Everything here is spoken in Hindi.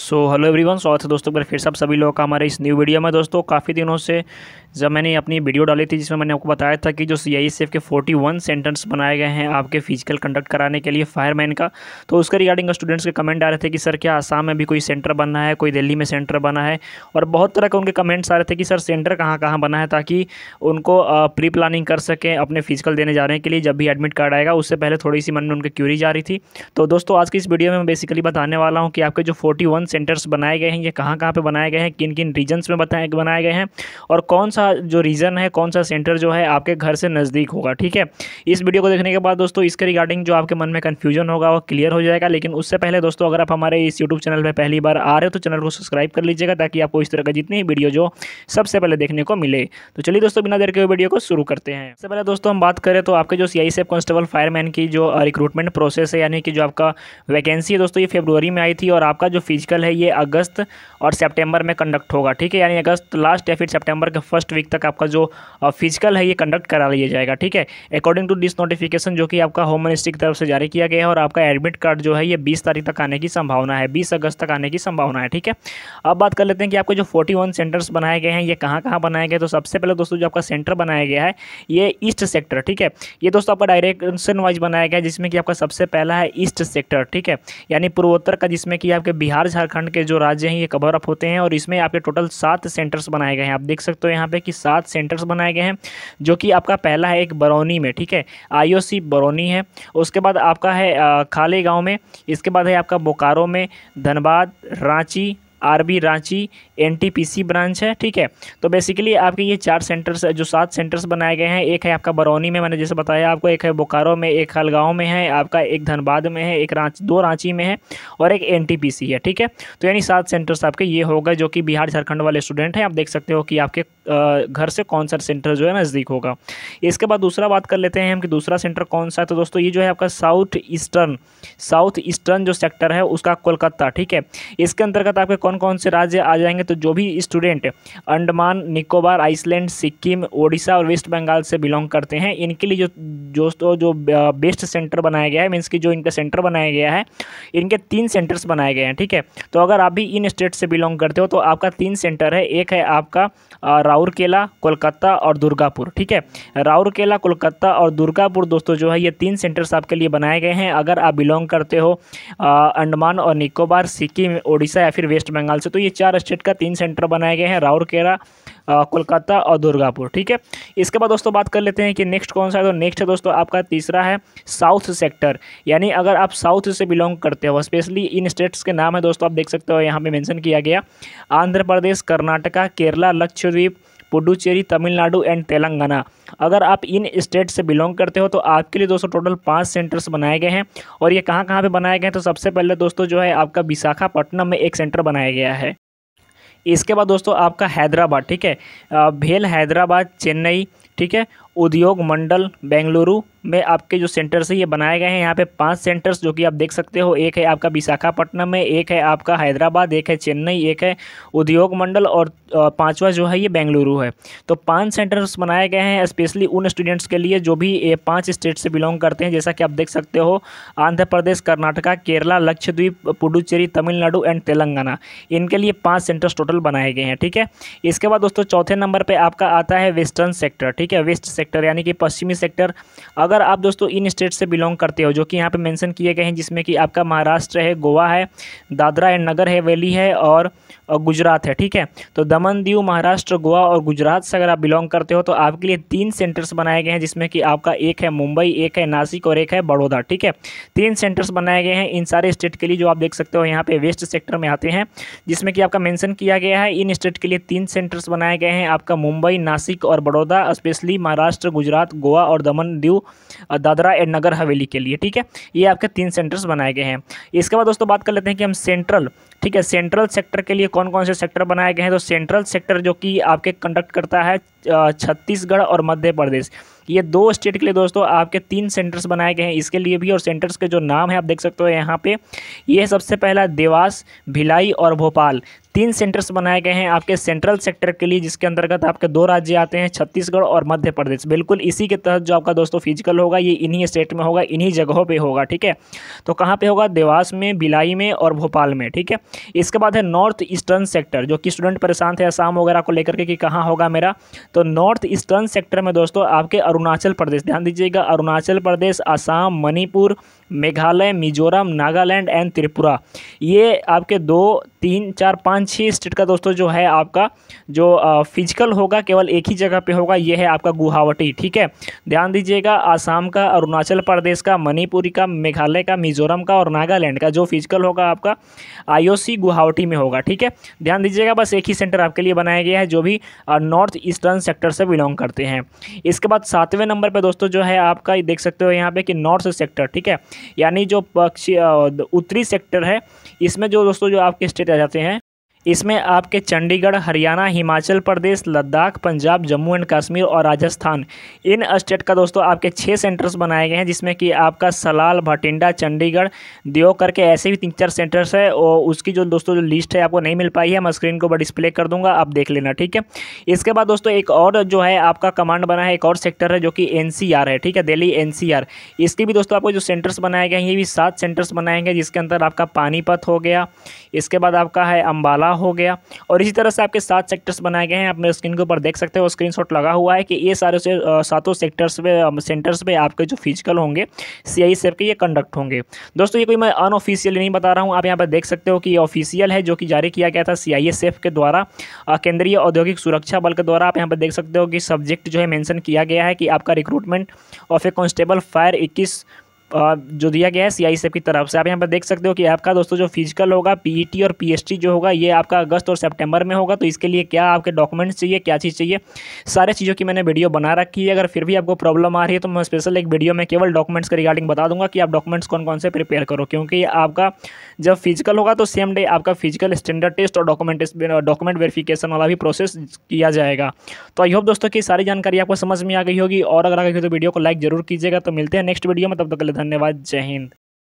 सो हेलो एवरीवन स्वागत है दोस्तों पर फिर से आप सभी लोग का हमारे इस न्यू वीडियो में दोस्तों काफ़ी दिनों से जब मैंने अपनी वीडियो डाली थी जिसमें मैंने आपको बताया था कि जो सी आई एस एफ के फोर्टी वन सेंटेंस बनाए गए हैं आपके फिजिकल कंडक्ट कराने के लिए फायरमैन का तो उसके रिगार्डिंग स्टूडेंट्स के कमेंट आ रहे थे कि सर क्या आसाम में भी कोई सेंटर बना है कोई दिल्ली में सेंटर बना है और बहुत तरह के उनके कमेंट्स आ रहे थे कि सर सेंटर कहाँ कहाँ बना है ताकि उनको प्री प्लानिंग कर सकें अपने फिजिकल देने जाने के लिए जब भी एडमिट कार्ड आएगा उससे पहले थोड़ी सी मन में उनकी क्यूरी जा रही थी तो दोस्तों आज की इस वीडियो में मैं बेसिकली बताने वाला हूँ कि आपके जो फोर्टी सेंटर्स बनाए गए हैं ये कहाँ कहाँ पर बनाए गए हैं किन किन रीजन्स में बताए बनाए गए हैं और कौन सा सा जो रीज़न है कौन सा सेंटर जो है आपके घर से नज़दीक होगा ठीक है इस वीडियो को देखने के बाद दोस्तों इसके रिगार्डिंग जो आपके मन में कन्फ्यूजन होगा वो क्लियर हो जाएगा लेकिन उससे पहले दोस्तों अगर आप हमारे इस यूट्यूब चैनल पर पहली बार आ रहे हो तो चैनल को सब्सक्राइब कर लीजिएगा ताकि आपको इस तरह का जितनी वीडियो जो सबसे पहले देखने को मिले तो चलिए दोस्तों बिना देर के वीडियो को शुरू करते हैं सबसे पहले दोस्तों हम बात करें तो आपके जो सी सेफ कांस्टेबल फायरमैन की जो रिक्रूटमेंट प्रोसेस है यानी कि जो आपका वैकेंसी है दोस्तों ये फेब्रुवरी में आई थी और आपका जो फिजिकल है ये अगस्त और सेप्टेम्बर में कंडक्ट होगा ठीक है यानी अगस्त लास्ट या फिर सेप्टेम्बर के फर्स्ट नेक्स्ट वीक तक आपका जो फिजिकल है ये कंडक्ट करा लिया जाएगा ठीक है अकॉर्डिंग टू दिस नोटिफिकेशन जो कि आपका होम मिनिस्ट्री की तरफ से जारी किया गया है और आपका एडमिट कार्ड जो है ये बीस तारीख तक आने की संभावना है बीस अगस्त तक आने की संभावना है ठीक है अब बात कर लेते हैं कि आपको जो फोर्टी सेंटर्स बनाए गए हैं ये कहाँ कहाँ बनाए गए तो सबसे पहले दोस्तों जो आपका सेंटर बनाया गया है ये ईस्ट सेक्टर ठीक है ये दोस्तों आपका डायरेक्शन वाइज बनाया गया है जिसमें कि आपका सबसे पहला है ईस्ट सेक्टर ठीक है यानी पूर्वोत्तर का जिसमें कि आपके बिहार झारखंड के जो राज्य हैं ये कवर अप होते हैं और इसमें आपके टोटल सात सेंटर्स बनाए गए हैं आप देख सकते हो यहाँ पे तरह सात सेंटर्स बनाए गए हैं जो कि आपका पहला है एक बरौनी में ठीक है आईओसी बरौनी है उसके बाद आपका है खाले गांव में इसके बाद है आपका बोकारो में Dhanbad Ranchi RB Ranchi NTPC branch है ठीक है तो बेसिकली आपके ये चार सेंटर्स जो सात सेंटर्स बनाए गए हैं एक है आपका बरौनी में मैंने जैसे बताया आपको एक है बोकारो में एक हलगाँव में है आपका एक धनबाद में है एक रांची दो रांची में है और एक एन है ठीक है तो यानी सात सेंटर्स आपके ये होगा जो कि बिहार झारखंड वाले स्टूडेंट हैं आप देख सकते हो कि आपके घर से कौन सा सेंटर जो है नज़दीक होगा इसके बाद दूसरा बात कर लेते हैं हम कि दूसरा सेंटर कौन सा है तो दोस्तों ये जो है आपका साउथ ईस्टर्न साउथ ईस्टर्न जो सेक्टर है उसका कोलकाता ठीक है इसके अंतर्गत आपके कौन कौन से राज्य आ जाएंगे तो जो भी स्टूडेंट अंडमान निकोबार आइसलैंड सिक्किम ओडिशा और वेस्ट बंगाल से बिलोंग करते हैं इनके लिए जो दोस्तों जो बेस्ट सेंटर बनाया गया है मीन्स की जो इनका सेंटर बनाया गया है इनके तीन सेंटर्स बनाए गए हैं ठीक है तो अगर आप भी इन स्टेट से बिलोंग करते हो तो आपका तीन सेंटर है एक है आपका राउरकेला कोलकाता और दुर्गापुर ठीक है राउरकेला कोलकाता और दुर्गापुर दोस्तों जो है ये तीन सेंटर्स आपके लिए बनाए गए हैं अगर आप बिलोंग करते हो अंडमान और निकोबार सिक्किम ओडिशा या फिर वेस्ट बंगाल बंगाल से तो ये चार स्टेट का तीन सेंटर बनाए गए हैं राउरकेला कोलकाता और दुर्गापुर ठीक है इसके बाद दोस्तों बात कर लेते हैं कि नेक्स्ट कौन सा है तो नेक्स्ट है दोस्तों आपका तीसरा है साउथ सेक्टर यानी अगर आप साउथ से बिलोंग करते हो स्पेशली इन स्टेट्स के नाम है दोस्तों आप देख सकते हो यहाँ पे मैंशन किया गया आंध्र प्रदेश कर्नाटका केरला लक्षद्वीप पुडुचेरी तमिलनाडु एंड तेलंगाना अगर आप इन स्टेट से बिलोंग करते हो तो आपके लिए दोस्तों टोटल पाँच सेंटर्स बनाए गए हैं और ये कहाँ कहाँ पर बनाए गए हैं तो सबसे पहले दोस्तों जो है आपका विशाखापट्टनम में एक सेंटर बनाया गया है इसके बाद दोस्तों आपका हैदराबाद ठीक है भेल हैदराबाद चेन्नई ठीक है उद्योग मंडल बेंगलुरु में आपके जो सेंटर्स हैं ये बनाए गए हैं यहाँ पे पांच सेंटर्स जो कि आप देख सकते हो एक है आपका विशाखापट्टनम में एक है आपका हैदराबाद एक है चेन्नई एक है उद्योग मंडल और पांचवा जो है ये बेंगलुरु है तो पांच सेंटर्स बनाए गए हैं स्पेशली उन स्टूडेंट्स के लिए जो भी ये पाँच स्टेट से बिलोंग करते हैं जैसा कि आप देख सकते हो आंध्र प्रदेश कर्नाटका केरला लक्षद्वीप पुडुचेरी तमिलनाडु एंड तेलंगाना इनके लिए पाँच सेंटर्स टोटल बनाए गए हैं ठीक है इसके बाद दोस्तों चौथे नंबर पर आपका आता है वेस्टर्न सेक्टर ठीक है वेस्ट सेक्टर सेक्टर यानी कि पश्चिमी सेक्टर अगर आप दोस्तों इन स्टेट से बिलोंग करते हो जो कि यहाँ पे मेंशन किए गए हैं जिसमें कि आपका महाराष्ट्र है गोवा है दादरा एंड नगर है वैली है और और गुजरात है ठीक है तो दमन दीव महाराष्ट्र गोवा और गुजरात से अगर आप बिलोंग करते हो तो आपके लिए तीन सेंटर्स बनाए गए हैं जिसमें कि आपका एक है मुंबई एक है नासिक और एक है बड़ौदा ठीक है तीन सेंटर्स बनाए गए हैं इन सारे स्टेट के लिए जो आप देख सकते हो यहाँ पे वेस्ट सेक्टर में आते हैं जिसमें कि आपका मैंशन किया गया है इन स्टेट के लिए तीन सेंटर्स बनाए गए हैं आपका मुंबई नासिक और बड़ौदा स्पेशली महाराष्ट्र गुजरात गोवा और दमन दीव दादरा एंड नगर हवेली के लिए ठीक है ये आपके तीन सेंटर्स बनाए गए हैं इसके बाद दोस्तों बात कर लेते हैं कि हम सेंट्रल ठीक है सेंट्रल सेक्टर के लिए कौन कौन से सेक्टर बनाए गए हैं तो सेंट्रल सेक्टर जो कि आपके कंडक्ट करता है छत्तीसगढ़ और मध्य प्रदेश ये दो स्टेट के लिए दोस्तों आपके तीन सेंटर्स बनाए गए हैं इसके लिए भी और सेंटर्स के जो नाम है आप देख सकते हो यहाँ पे ये सबसे पहला देवास भिलाई और भोपाल तीन सेंटर्स बनाए गए हैं आपके सेंट्रल सेक्टर के लिए जिसके अंतर्गत आपके दो राज्य आते हैं छत्तीसगढ़ और मध्य प्रदेश बिल्कुल इसी के तहत जो आपका दोस्तों फिजिकल होगा ये इन्हीं स्टेट में होगा इन्हीं जगहों पे होगा ठीक है तो कहाँ पे होगा देवास में बिलाई में और भोपाल में ठीक है इसके बाद है नॉर्थ ईस्टर्न सेक्टर जो कि स्टूडेंट परेशान थे आसाम वगैरह को लेकर के कि कहाँ होगा मेरा तो नॉर्थ ईस्टर्न सेक्टर में दोस्तों आपके अरुणाचल प्रदेश ध्यान दीजिएगा अरुणाचल प्रदेश आसाम मणिपुर मेघालय मिजोरम नागालैंड एंड त्रिपुरा ये आपके दो तीन चार पाँच पाँच छः स्टेट का दोस्तों जो है आपका जो फिजिकल होगा केवल एक ही जगह पे होगा ये है आपका गुवाहाटी ठीक है ध्यान दीजिएगा आसाम का अरुणाचल प्रदेश का मणिपुरी का मेघालय का मिजोरम का और नागालैंड का जो फिजिकल होगा आपका आईओसी गुवाहाटी में होगा ठीक है ध्यान दीजिएगा बस एक ही सेंटर आपके लिए बनाया गया है जो भी नॉर्थ ईस्टर्न सेक्टर से बिलोंग करते हैं इसके बाद सातवें नंबर पर दोस्तों जो है आपका देख सकते हो यहाँ पे कि नॉर्थ सेक्टर ठीक है यानी जो पक्षी उत्तरी सेक्टर है इसमें जो दोस्तों जो आपके स्टेट आ जाते हैं इसमें आपके चंडीगढ़ हरियाणा हिमाचल प्रदेश लद्दाख पंजाब जम्मू एंड कश्मीर और राजस्थान इन स्टेट का दोस्तों आपके छः सेंटर्स बनाए गए हैं जिसमें कि आपका सलाल भटिंडा चंडीगढ़ दियो करके ऐसे भी तीन चार सेंटर्स है और उसकी जो दोस्तों जो लिस्ट है आपको नहीं मिल पाई है मैं स्क्रीन को डिस्प्ले कर दूंगा आप देख लेना ठीक है इसके बाद दोस्तों एक और जो है आपका कमांड बना है एक और सेक्टर है जो कि एन है ठीक है दिल्ली एन इसकी भी दोस्तों आपको जो सेंटर्स बनाए गए हैं ये भी सात सेंटर्स बनाए गए जिसके अंदर आपका पानीपत हो गया इसके बाद आपका है अम्बाला बड़ा हो गया और इसी तरह से आपके सात सेक्टर्स बनाए गए हैं आप मेरे स्क्रीन के ऊपर देख सकते हो स्क्रीन लगा हुआ है कि ये सारे से सातों सेक्टर्स पे सेंटर्स पे आपके जो फिजिकल होंगे सी आई e के ये कंडक्ट होंगे दोस्तों ये कोई मैं अनऑफिशियल नहीं बता रहा हूँ आप यहाँ पर देख सकते हो कि ये ऑफिशियल है जो कि जारी किया गया था सी आई e के द्वारा केंद्रीय औद्योगिक सुरक्षा बल के द्वारा आप यहाँ पर देख सकते हो कि सब्जेक्ट जो है मैंसन किया गया है कि आपका recruitment of a constable fire इक्कीस जो दिया गया है सी आई e की तरफ से आप यहाँ पर देख सकते हो कि आपका दोस्तों जो फिजिकल होगा पीईटी e और पीएसटी जो होगा ये आपका अगस्त और सितंबर में होगा तो इसके लिए क्या आपके डॉक्यूमेंट्स चाहिए क्या चीज़ चाहिए सारे चीज़ों की मैंने वीडियो बना रखी है अगर फिर भी आपको प्रॉब्लम आ रही है तो मैं स्पेशल एक वीडियो में केवल डॉक्यूमेंट्स के रिगार्डिंग बता दूंगा कि आप डॉक्यूमेंट्स कौन कौन से प्रिपेयर करो क्योंकि आपका जब फिजिकल होगा तो सेम डे आपका फिजिकल स्टैंडर्ड टेस्ट और डॉक्यूमेंट डॉक्यूमेंट वेरिफिकेशन वाला भी प्रोसेस किया जाएगा तो आई होप दोस्तों की सारी जानकारी आपको समझ में आ गई होगी और अगर आगे तो वीडियो को लाइक जरूर कीजिएगा तो मिलते हैं नेक्स्ट वीडियो में तब तक धन्यवाद जय हिंद